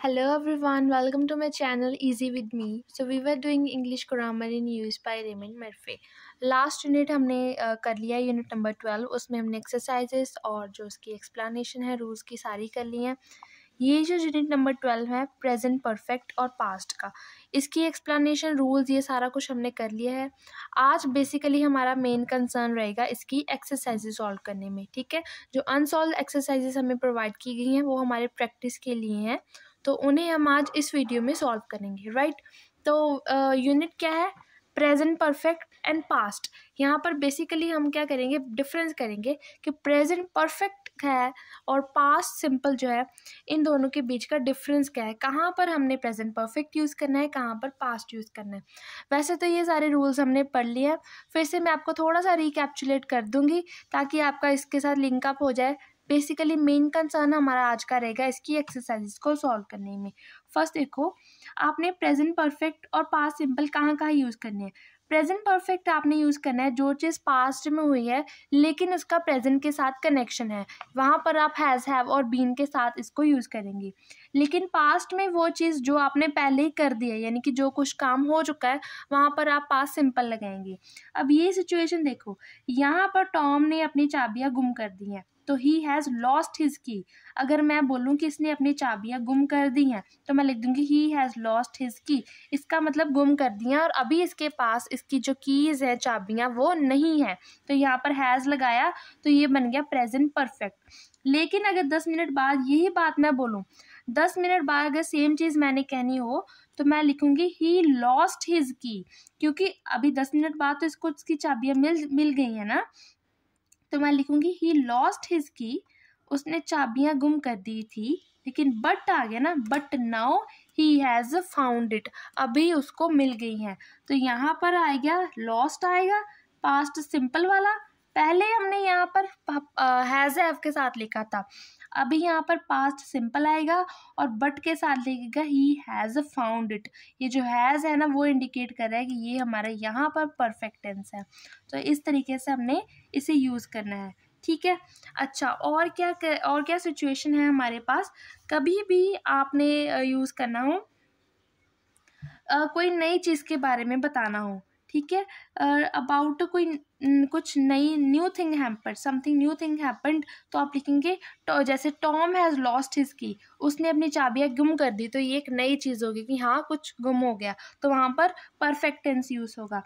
Hello everyone, welcome to my channel Easy With Me. So we were doing English grammar in use by Raymond Murphy. Last unit हमने कर लिया unit number twelve उसमें हमने exercises और जो उसकी एक्सप्लानीशन है रूल्स की सारी कर ली हैं ये जो यूनिट नंबर ट्वेल्व है प्रेजेंट परफेक्ट और पास्ट का इसकी एक्सप्लेनेशन रूल्स ये सारा कुछ हमने कर लिया है आज बेसिकली हमारा मेन कंसर्न रहेगा इसकी एक्सरसाइजेज सॉल्व करने में ठीक है जो अनसॉल्व एक्सरसाइजेज हमें प्रोवाइड की गई हैं वो हमारे प्रैक्टिस के लिए हैं तो उन्हें हम आज इस वीडियो में सॉल्व करेंगे राइट तो यूनिट क्या है प्रेजेंट परफेक्ट एंड पास्ट यहाँ पर बेसिकली हम क्या करेंगे डिफरेंस करेंगे कि प्रेजेंट परफेक्ट है और पास्ट सिंपल जो है इन दोनों के बीच का डिफरेंस क्या है कहाँ पर हमने प्रेजेंट परफेक्ट यूज़ करना है कहाँ पर पास्ट यूज़ करना है वैसे तो ये सारे रूल्स हमने पढ़ लिए हैं फिर से मैं आपको थोड़ा सा रिकैप्चुलेट कर दूँगी ताकि आपका इसके साथ लिंकअप हो जाए बेसिकली मेन कंसर्न हमारा आज का रहेगा इसकी एक्सरसाइज को सॉल्व करने में फर्स्ट देखो आपने प्रेजेंट परफेक्ट और पास्ट सिंपल कहाँ कहाँ यूज़ करने हैं प्रेजेंट परफेक्ट आपने यूज़ करना है जो चीज़ पास्ट में हुई है लेकिन उसका प्रेजेंट के साथ कनेक्शन है वहाँ पर आप हैज़ हैव और बीन के साथ इसको यूज़ करेंगी लेकिन पास्ट में वो चीज़ जो आपने पहले ही कर दी है यानी कि जो कुछ काम हो चुका है वहाँ पर आप पास सिंपल लगाएंगे अब ये सिचुएशन देखो यहाँ पर टॉम ने अपनी चाबियाँ गुम कर दी हैं तो ही हैज़ लॉस्ट हिज की अगर मैं बोलूँ कि इसने अपनी चाबियाँ गुम कर दी हैं तो मैं लिख दूँगी ही हैज़ लॉस्ट हिज की इसका मतलब गुम कर दी हैं और अभी इसके पास इसकी जो कीज़ है चाबियाँ वो नहीं हैं तो यहाँ पर हैज़ लगाया तो ये बन गया प्रेजेंट परफेक्ट लेकिन अगर दस मिनट बाद यही बात मैं बोलूँ दस मिनट बाद अगर सेम चीज़ मैंने कहनी हो तो मैं लिखूंगी ही लॉस्ट हिज की क्योंकि अभी दस मिनट बाद तो इसको उसकी चाबियाँ मिल मिल गई हैं ना तो मैं लिखूंगी ही लॉस्ट हिज की उसने चाबियां गुम कर दी थी लेकिन बट आ गया ना but now he has found it अभी उसको मिल गई हैं तो यहाँ पर आएगा लॉस्ट आएगा पास्ट सिंपल वाला पहले हमने यहाँ पर हैज़ uh, एफ के साथ लिखा था अभी यहाँ पर पास्ट सिंपल आएगा और बट के साथ लिखेगा ही हैज़ फाउंड इट ये जो हैज़ है ना वो इंडिकेट कर रहा है कि ये हमारा यहाँ पर परफेक्ट टेंस है तो इस तरीके से हमने इसे यूज़ करना है ठीक है अच्छा और क्या कर, और क्या सिचुएशन है हमारे पास कभी भी आपने यूज़ करना हो कोई नई चीज़ के बारे में बताना हो ठीक है अबाउट कोई कुछ नई न्यू थिंग हैम्पर समथिंग न्यू थिंग हैपन्ड तो आप लिखेंगे तो जैसे टॉम हैज़ लॉस्ट हिज की उसने अपनी चाबियाँ गुम कर दी तो ये एक नई चीज़ होगी कि हाँ कुछ गुम हो गया तो वहाँ पर परफेक्ट टेंस यूज़ होगा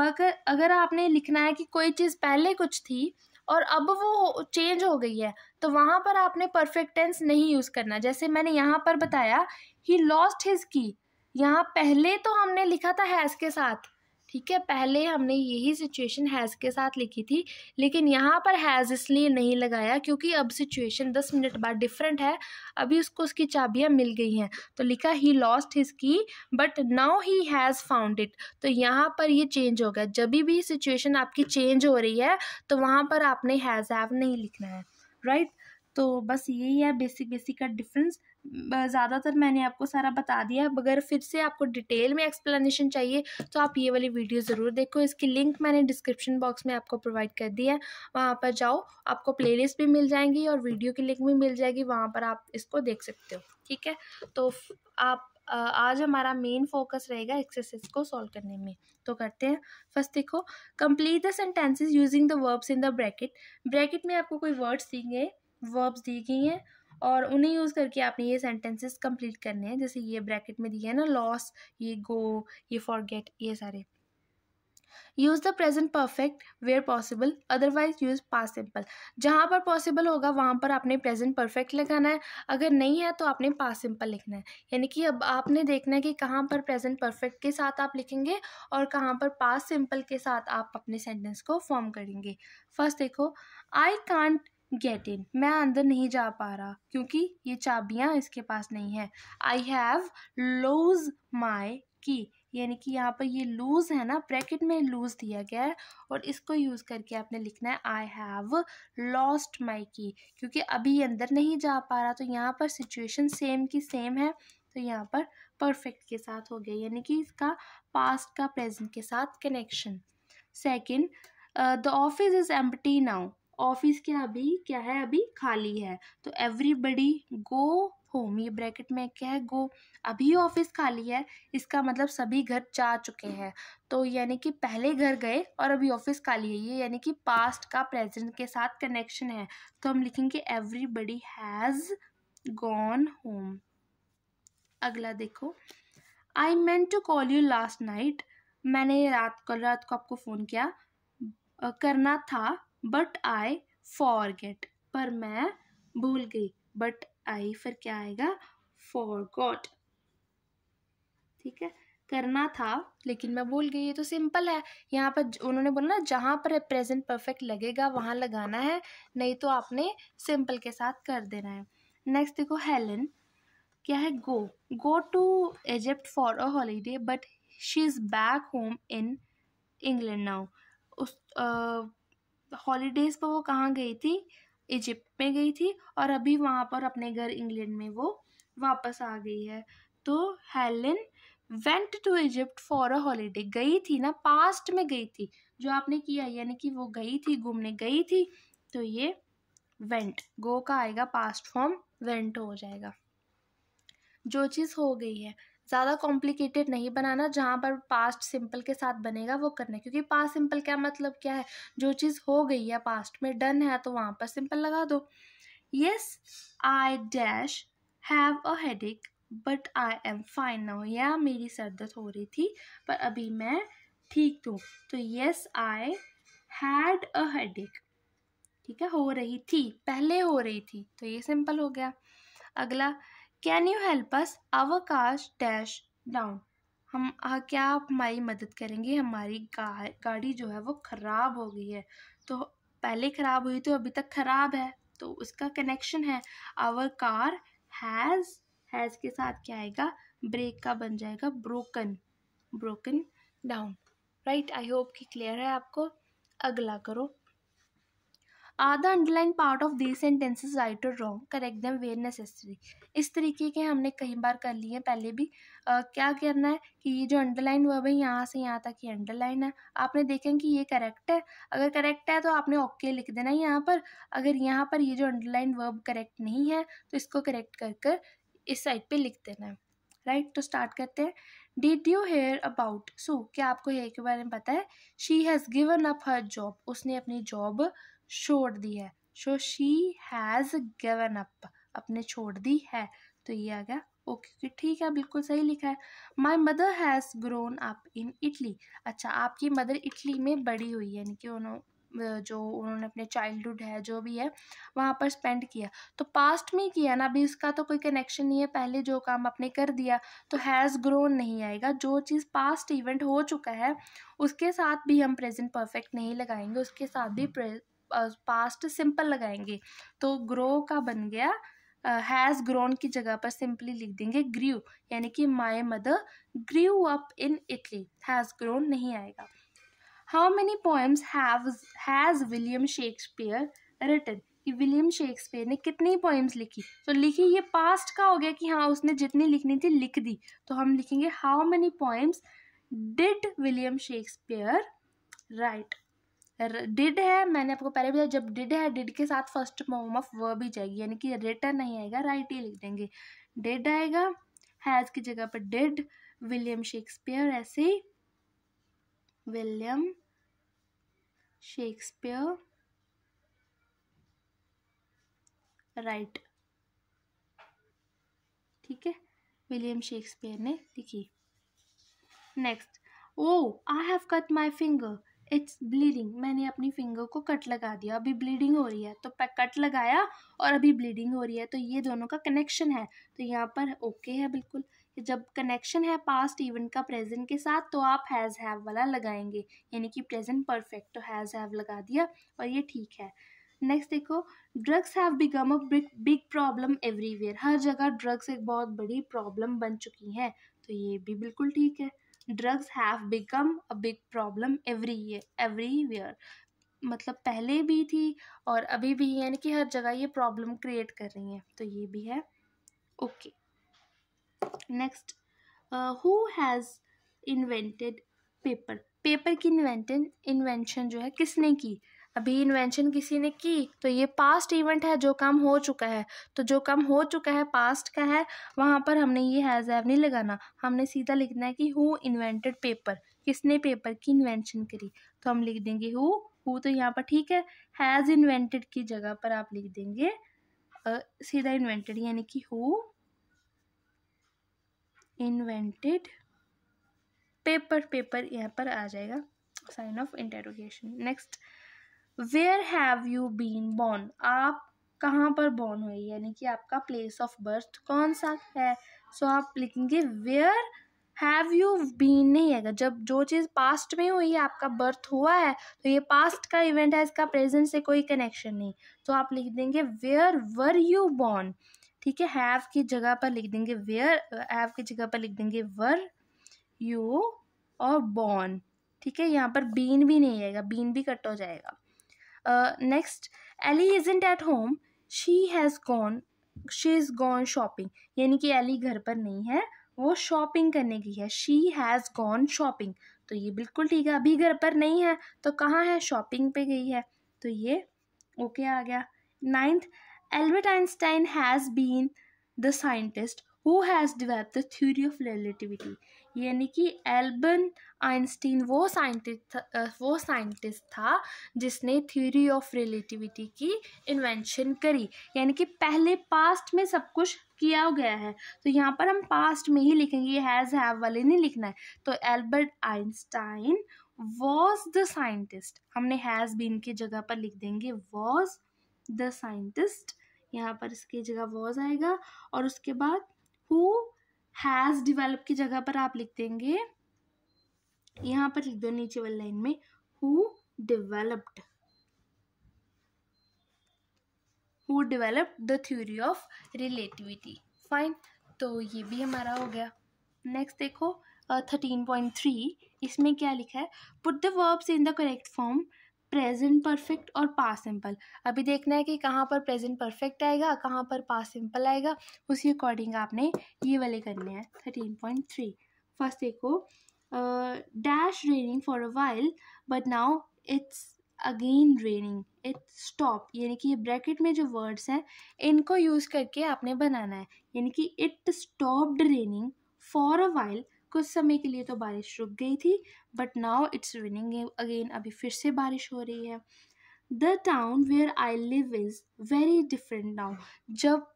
बग अगर आपने लिखना है कि कोई चीज़ पहले कुछ थी और अब वो चेंज हो गई है तो वहाँ पर आपने परफेक्ट टेंस नहीं यूज़ करना जैसे मैंने यहाँ पर बताया ही लॉस्ट हिज की यहाँ पहले तो हमने लिखा था हैज़ के साथ ठीक है पहले हमने यही सिचुएशन हैज़ के साथ लिखी थी लेकिन यहाँ पर हैज़ इसलिए नहीं लगाया क्योंकि अब सिचुएशन दस मिनट बाद डिफरेंट है अभी उसको उसकी चाबियाँ मिल गई हैं तो लिखा ही लॉस्ट हिज की but now he has found it तो यहाँ पर ये चेंज हो गया जब भी सिचुएशन आपकी चेंज हो रही है तो वहाँ पर आपने हैज़ हैव नहीं लिखना है राइट right? तो बस यही है बेसिक बेसिक का डिफरेंस ज़्यादातर मैंने आपको सारा बता दिया अगर फिर से आपको डिटेल में एक्सप्लेनेशन चाहिए तो आप ये वाली वीडियो ज़रूर देखो इसकी लिंक मैंने डिस्क्रिप्शन बॉक्स में आपको प्रोवाइड कर दी है वहाँ पर जाओ आपको प्लेलिस्ट भी मिल जाएंगी और वीडियो की लिंक भी मिल जाएगी वहाँ पर आप इसको देख सकते हो ठीक है तो आप आज हमारा मेन फोकस रहेगा एक्सरसाइज को सॉल्व करने में तो करते हैं फर्स्ट देखो complete the sentences using the verbs in the bracket bracket में आपको कोई वर्ड्स देंगे वर्ब्स दी गई हैं और उन्हें यूज़ करके आपने ये सेंटेंसेस कंप्लीट करने हैं जैसे ये ब्रैकेट में दिया है ना लॉस ये गो ये फॉरगेट ये सारे use the present perfect where possible otherwise use past simple जहाँ पर पॉसिबल होगा वहाँ पर आपने प्रेजेंट परफेक्ट लगाना है अगर नहीं है तो आपने पास सिंपल लिखना है यानी कि अब आपने देखना है कि कहाँ पर प्रेजेंट परफेक्ट के साथ आप लिखेंगे और कहाँ पर पास सिंपल के साथ आप अपने सेंटेंस को फॉर्म करेंगे फर्स्ट देखो आई कांट गेट इन मैं अंदर नहीं जा पा रहा क्योंकि ये चाबियाँ इसके पास नहीं है आई हैव लूज माई की यानी कि यहाँ पर ये लूज है ना ब्रैकेट में लूज दिया गया है और इसको यूज़ करके आपने लिखना है आई हैव लॉस्ट माई की क्योंकि अभी अंदर नहीं जा पा रहा तो यहाँ पर सिचुएशन सेम की सेम है तो यहाँ पर परफेक्ट के साथ हो गया यानी कि इसका पास्ट का प्रेजेंट के साथ connection second the office is empty now office क्या अभी क्या है अभी खाली है तो एवरीबडी गो होम ये ब्रैकेट में क्या है गो अभी ऑफिस खाली है इसका मतलब सभी घर जा चुके हैं तो यानी कि पहले घर गए और अभी ऑफिस खाली है ये यानी कि पास्ट का प्रेजेंट के साथ कनेक्शन है तो हम लिखेंगे एवरीबडी हैज़ गॉन होम अगला देखो I meant to call you last night मैंने रात कल रात को आपको फ़ोन किया करना था बट आई फॉर गेट पर मैं भूल गई बट आई फिर क्या आएगा फॉर गॉट ठीक है करना था लेकिन मैं भूल गई ये तो सिंपल है यहाँ पर उन्होंने बोला ना जहाँ पर प्रेजेंट परफेक्ट लगेगा वहाँ लगाना है नहीं तो आपने सिंपल के साथ कर देना है नेक्स्ट देखो हेलन क्या है go go to Egypt for a holiday but she is back home in England now उस आ, हॉलीडेज़ पर वो कहाँ गई थी इजिप्ट में गई थी और अभी वहाँ पर अपने घर इंग्लैंड में वो वापस आ गई है तो Helen went to Egypt for a holiday गई थी ना पास्ट में गई थी जो आपने किया यानी कि वो गई थी घूमने गई थी तो ये वेंट गो का आएगा पास्ट फॉर्म वेंट हो जाएगा जो चीज़ हो गई है ज़्यादा कॉम्प्लिकेटेड नहीं बनाना जहाँ पर पास्ट सिंपल के साथ बनेगा वो करना क्योंकि पास्ट सिंपल क्या मतलब क्या है जो चीज़ हो गई है पास्ट में डन है तो वहाँ पर सिंपल लगा दो yes I dash have a headache but I am fine now या मेरी सर दर्द हो रही थी पर अभी मैं ठीक तो हूँ तो yes I had a headache ठीक है हो रही थी पहले हो रही थी तो ये सिंपल हो गया अगला can you help us our cars dash down हम आ, क्या आप हमारी मदद करेंगे हमारी गा, गाड़ी जो है वो ख़राब हो गई है तो पहले ख़राब हुई तो अभी तक ख़राब है तो उसका कनेक्शन है आवर कार हैज़ हैज़ के साथ क्या आएगा ब्रेक का बन जाएगा broken broken down right I hope कि क्लियर है आपको अगला करो are the underline part of this sentences right और wrong correct them where necessary इस तरीके के हमने कई बार कर लिए हैं पहले भी आ, क्या करना है कि ये जो अंडरलाइन वर्ब है यहाँ से यहाँ तक ये अंडरलाइन है आपने देखें कि ये करेक्ट है अगर करेक्ट है तो आपने ओके okay लिख देना है यहाँ पर अगर यहाँ पर ये जो अंडरलाइन वर्ब करेक्ट नहीं है तो इसको करेक्ट कर कर इस साइड पर लिख देना है राइट right? तो स्टार्ट करते हैं did you hear about Sue क्या आपको हेयर के बारे में पता है she has given up her job उसने अपनी जॉब छोड़ दी है so she has given up अपने छोड़ दी है तो ये आ गया ओके ठीक है बिल्कुल सही लिखा है my mother has grown up in Italy अच्छा आपकी मदर इटली में बड़ी हुई यानी कि उन्होंने जो उन्होंने अपने चाइल्डहुड है जो भी है वहाँ पर स्पेंड किया तो पास्ट में किया ना अभी उसका तो कोई कनेक्शन नहीं है पहले जो काम आपने कर दिया तो हैज़ ग्रोन नहीं आएगा जो चीज़ पास्ट इवेंट हो चुका है उसके साथ भी हम प्रेजेंट परफेक्ट नहीं लगाएंगे उसके साथ भी हम्म। पास्ट सिंपल लगाएंगे तो ग्रो का बन गया हैज़ ग्रोन की जगह पर सिंपली लिख देंगे ग्रीव यानी कि my mother grew up in Italy has grown नहीं आएगा how many poems has William Shakespeare written कि विलियम शेक्सपियर ने कितनी पोइम्स लिखी तो लिखी ये पास्ट का हो गया कि हाँ उसने जितनी लिखनी थी लिख दी तो हम लिखेंगे how many poems did William Shakespeare write did है मैंने आपको पहले बताया जब डिड है डिड के साथ फर्स्ट फॉर्म ऑफ वर्ब ही जाएगी यानी कि रिटर्न नहीं आएगा राइट ही लिख देंगे डिड आएगा हैज़ की जगह पर डिड विलियम शेक्सपियर ऐसे विलियम शेक्सपियर राइट ठीक है विलियम शेक्सपियर ने लिखी next oh I have cut my finger it's bleeding मैंने अपनी फिंगर को कट लगा दिया अभी ब्लीडिंग हो रही है तो कट लगाया और अभी ब्लीडिंग हो रही है तो ये दोनों का कनेक्शन है तो यहाँ पर ओके okay है बिल्कुल जब कनेक्शन है पास्ट इवेंट का प्रेजेंट के साथ तो आप हैज़ हैव वाला लगाएंगे यानी कि प्रेजेंट परफेक्ट तो हैज़ हैव लगा दिया और ये ठीक है नेक्स्ट देखो drugs have become a big big problem everywhere हर जगह ड्रग्स एक बहुत बड़ी प्रॉब्लम बन चुकी हैं तो ये भी बिल्कुल ठीक है drugs have become a big problem every year year मतलब पहले भी थी और अभी भी यानी कि हर जगह ये प्रॉब्लम क्रिएट कर रही हैं तो ये भी है okay next who has invented paper paper की इन्वेंटेड इन्वेंशन जो है किसने की अभी इन्वेंशन किसी ने की तो ये पास्ट इवेंट है जो काम हो चुका है तो जो काम हो चुका है पास्ट का है वहाँ पर हमने ये हैज़ हैव नहीं लगाना हमने सीधा लिखना है कि हु इन्वेंटेड पेपर किसने पेपर की इन्वेंशन करी तो हम लिख देंगे हु हु तो यहाँ पर ठीक है हैज़ इन्वेंटेड की जगह पर आप लिख देंगे आ, सीधा इन्वेंटेड यानी कि हु इन्वेंटेड पेपर पेपर यहाँ पर आ जाएगा sign of interrogation next where have you been born आप कहाँ पर बॉर्न हुई यानी कि आपका प्लेस ऑफ बर्थ कौन सा है सो so, आप लिखेंगे वेयर हैव यू बीन नहीं आएगा जब जो चीज़ पास्ट में हुई है आपका बर्थ हुआ है तो ये पास्ट का इवेंट है इसका प्रेजेंट से कोई कनेक्शन नहीं तो आप लिख देंगे वेयर वर यू बॉर्न ठीक है हैव की जगह पर लिख देंगे वेयर हैव की जगह पर लिख देंगे वर यू और बॉर्न ठीक है यहाँ पर बीन भी नहीं आएगा बीन भी कट हो जाएगा next Ellie isn't at home she has gone she is gone shopping यानी कि एली घर पर नहीं है वो शॉपिंग करने गई है शी हैज़ गॉन शॉपिंग तो ये बिल्कुल ठीक है अभी घर पर नहीं है तो कहाँ है शॉपिंग पे गई है तो ये ओके okay आ गया ninth Albert Einstein has been the scientist who has develop the theory of relativity यानी कि एल्बन आइंस्टीन वो साइंटिस्ट वो साइंटिस्ट था जिसने थ्योरी ऑफ रिलेटिविटी की इन्वेंशन करी यानी कि पहले पास्ट में सब कुछ किया गया है तो यहाँ पर हम पास्ट में ही लिखेंगे हैज़ हैव वाले नहीं लिखना है तो Albert Einstein was the scientist हमने हैज़ बीन की जगह पर लिख देंगे वॉज द साइंटिस्ट यहाँ पर इसकी जगह वॉज आएगा और उसके बाद हु हैज़ डिवेलप की जगह पर आप लिख देंगे यहां पर लिख दो नीचे वाली लाइन में who developed who developed the theory of relativity fine तो ये भी हमारा हो गया नेक्स्ट देखो थर्टीन पॉइंट थ्री इसमें क्या लिखा है put the verbs in the correct form present perfect और पास सिंपल अभी देखना है कि कहाँ पर प्रेजेंट परफेक्ट आएगा कहाँ पर पास सिंपल आएगा उसी अकॉर्डिंग आपने ये वाले करने हैं थर्टीन पॉइंट थ्री फर्स्ट देखो dash raining for a while but now it's again raining it's stop यानी कि ये ब्रैकेट में जो वर्ड्स हैं इनको यूज़ करके आपने बनाना है यानी कि it stopped raining for a while कुछ समय के लिए तो बारिश रुक गई थी but now it's raining again अभी फिर से बारिश हो रही है the town where I live is very different now जब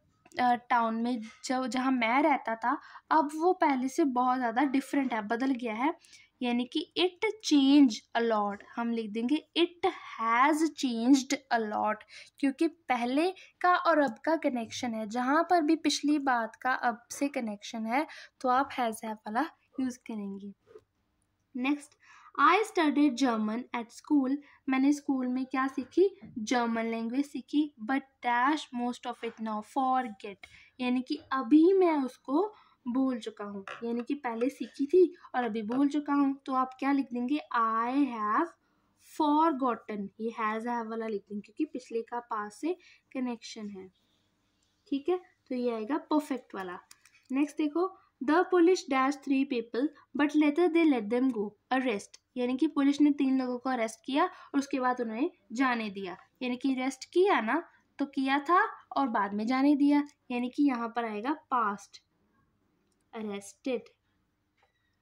टाउन uh, में जब जहाँ मैं रहता था अब वो पहले से बहुत ज़्यादा डिफरेंट है बदल गया है यानी कि इट चेंज अलॉट हम लिख देंगे इट हैज़ चेंज्ड अलॉट क्योंकि पहले का और अब का कनेक्शन है जहाँ पर भी पिछली बात का अब से कनेक्शन है तो आप हैज़ है वाला यूज़ करेंगे next I study German at school मैंने स्कूल में क्या सीखी जर्मन लैंग्वेज सीखी but dash most of it now forget यानी कि अभी मैं उसको भूल चुका हूँ यानी कि पहले सीखी थी और अभी भूल चुका हूँ तो आप क्या लिख देंगे आई हैव फॉर गॉटन ये हैज़ हैव वाला लिख देंगे क्योंकि पिछले का पास से कनेक्शन है ठीक है तो ये आएगा परफेक्ट वाला नेक्स्ट देखो the police dash three people but later they let them go arrest यानी कि पुलिस ने तीन लोगों को अरेस्ट किया और उसके बाद उन्हें जाने दिया यानी कि अरेस्ट किया ना तो किया था और बाद में जाने दिया यानी कि यहाँ पर आएगा पास्ट अरेस्टेड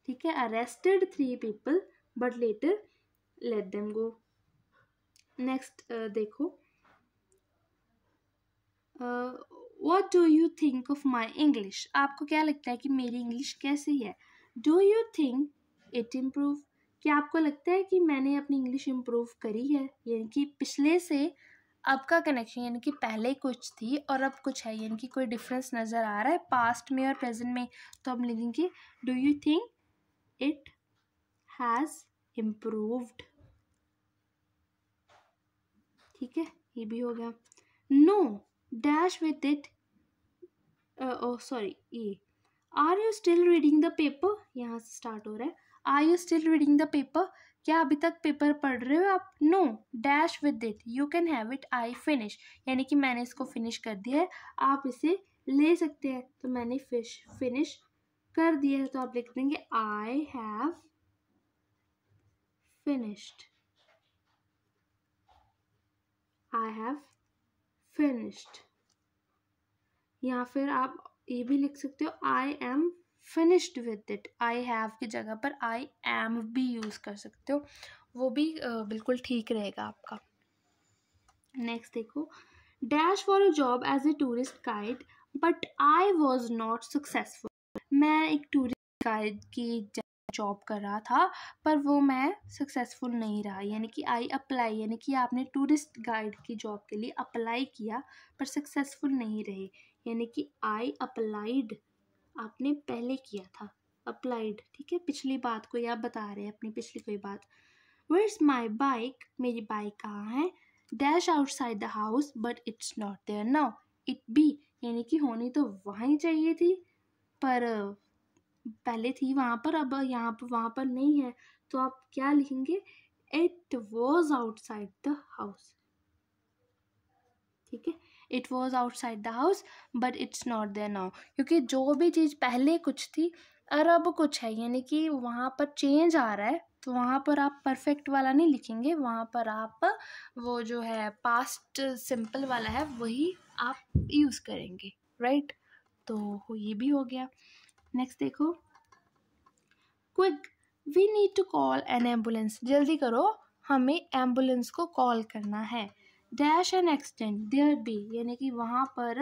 ठीक है arrested three people but later let them go next देखो what do you think of my English आपको क्या लगता है कि मेरी इंग्लिश कैसी है do you think it improve क्या आपको लगता है कि मैंने अपनी इंग्लिश इम्प्रूव करी है यानी कि पिछले से अब का कनेक्शन यानी कि पहले कुछ थी और अब कुछ है यानी कि कोई डिफरेंस नज़र आ रहा है पास्ट में और प्रेजेंट में तो हम लिखेंगे do you think it has improved ठीक है ये भी हो गया no dash with it oh sorry ई are you still reading the paper यहाँ से स्टार्ट हो रहा है are you still reading the paper क्या अभी तक पेपर पढ़ रहे हो आप no dash with it you can have it I finish यानी कि मैंने इसको फिनिश कर दिया है आप इसे ले सकते हैं तो मैंने फिश फिनिश कर दिया है तो आप लिख देंगे I have finished I have finished या फिर आप ये भी लिख सकते हो I am finished with it I have की जगह पर आई एम भी यूज़ कर सकते हो वो भी बिल्कुल ठीक रहेगा आपका नेक्स्ट देखो dash for a job as a tourist guide but I was not successful मैं एक टूरिस्ट गाइड की जॉब कर रहा था पर वो मैं सक्सेसफुल नहीं रहा यानी कि आई अप्लाई यानी कि आपने टूरिस्ट गाइड की जॉब के लिए अप्लाई किया पर सक्सेसफुल नहीं रहे यानी कि आई अप्लाइड आपने पहले किया था अप्लाइड ठीक है पिछली बात को आप बता रहे हैं अपनी पिछली कोई बात वेयर इज़ माई बाइक मेरी बाइक कहाँ है dash outside the house but it's not there now it be यानी कि होनी तो वहीं चाहिए थी पर पहले थी वहाँ पर अब यहाँ पर वहाँ पर नहीं है तो आप क्या लिखेंगे it was outside the house ठीक है it was outside the house but it's not there now क्योंकि जो भी चीज़ पहले कुछ थी और अब कुछ है यानी कि वहाँ पर चेंज आ रहा है तो वहाँ पर आप परफेक्ट वाला नहीं लिखेंगे वहाँ पर आप वो जो है पास्ट सिंपल वाला है वही आप यूज़ करेंगे राइट तो ये भी हो गया नेक्स्ट देखो quick we need to call an ambulance जल्दी करो हमें एम्बुलेंस को कॉल करना है dash and accident there be यानी कि वहाँ पर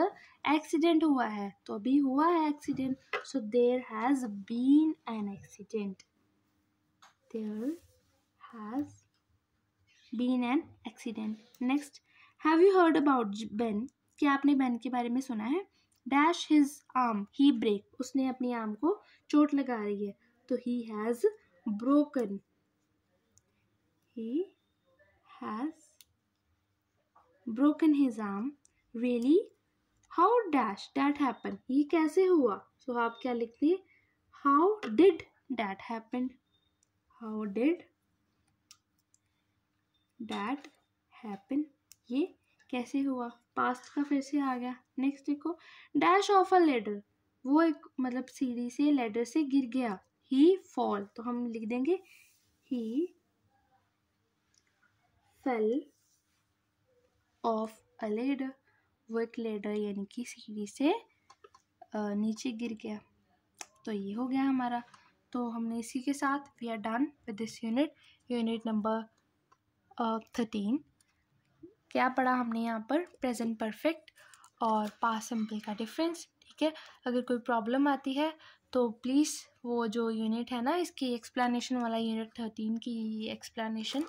एक्सीडेंट हुआ है तो अभी हुआ है accident so there has been an accident there has been an accident next have you heard about Ben क्या आपने बेन के बारे में सुना है dash his arm he break उसने अपनी आर्म को चोट लगा रही है तो he has broken he has broken his arm really how dash that happen ये कैसे हुआ so आप क्या लिखते हैं how did that happen how did that happen ये कैसे हुआ पास्ट का फिर से आ गया नेक्स्ट देखो डैश ऑफ अ लेडर वो एक मतलब सीढ़ी से लेडर से गिर गया ही फॉल तो हम लिख देंगे he fell off a ladder वो एक लेडर यानी कि सीढ़ी से नीचे गिर गया तो ये हो गया हमारा तो हमने इसी के साथ we are done with this unit unit number thirteen क्या पढ़ा हमने यहाँ पर प्रेजेंट परफेक्ट और पास सिंपल का डिफरेंस ठीक है अगर कोई प्रॉब्लम आती है तो प्लीज़ वो जो यूनिट है ना इसकी एक्सप्लेनेशन वाला यूनिट थर्टीन की एक्सप्लेनेशन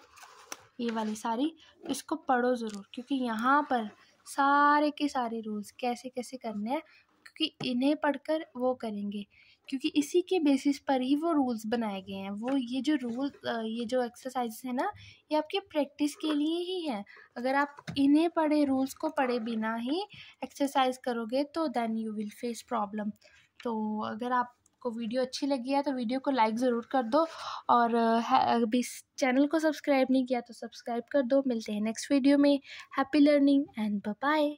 ये वाली सारी इसको पढ़ो ज़रूर क्योंकि यहाँ पर सारे के सारे रूल्स कैसे कैसे करने हैं क्योंकि इन्हें पढ़कर वो करेंगे क्योंकि इसी के बेसिस पर ही वो रूल्स बनाए गए हैं वो ये जो रूल ये जो एक्सरसाइज है ना ये आपके प्रैक्टिस के लिए ही है अगर आप इन्हें पढ़े रूल्स को पढ़े बिना ही एक्सरसाइज करोगे तो then you will face problem तो अगर आप आपको वीडियो अच्छी लगी है तो वीडियो को लाइक ज़रूर कर दो और अभी चैनल को सब्सक्राइब नहीं किया तो सब्सक्राइब कर दो मिलते हैं नेक्स्ट वीडियो में हैप्पी लर्निंग एंड बाय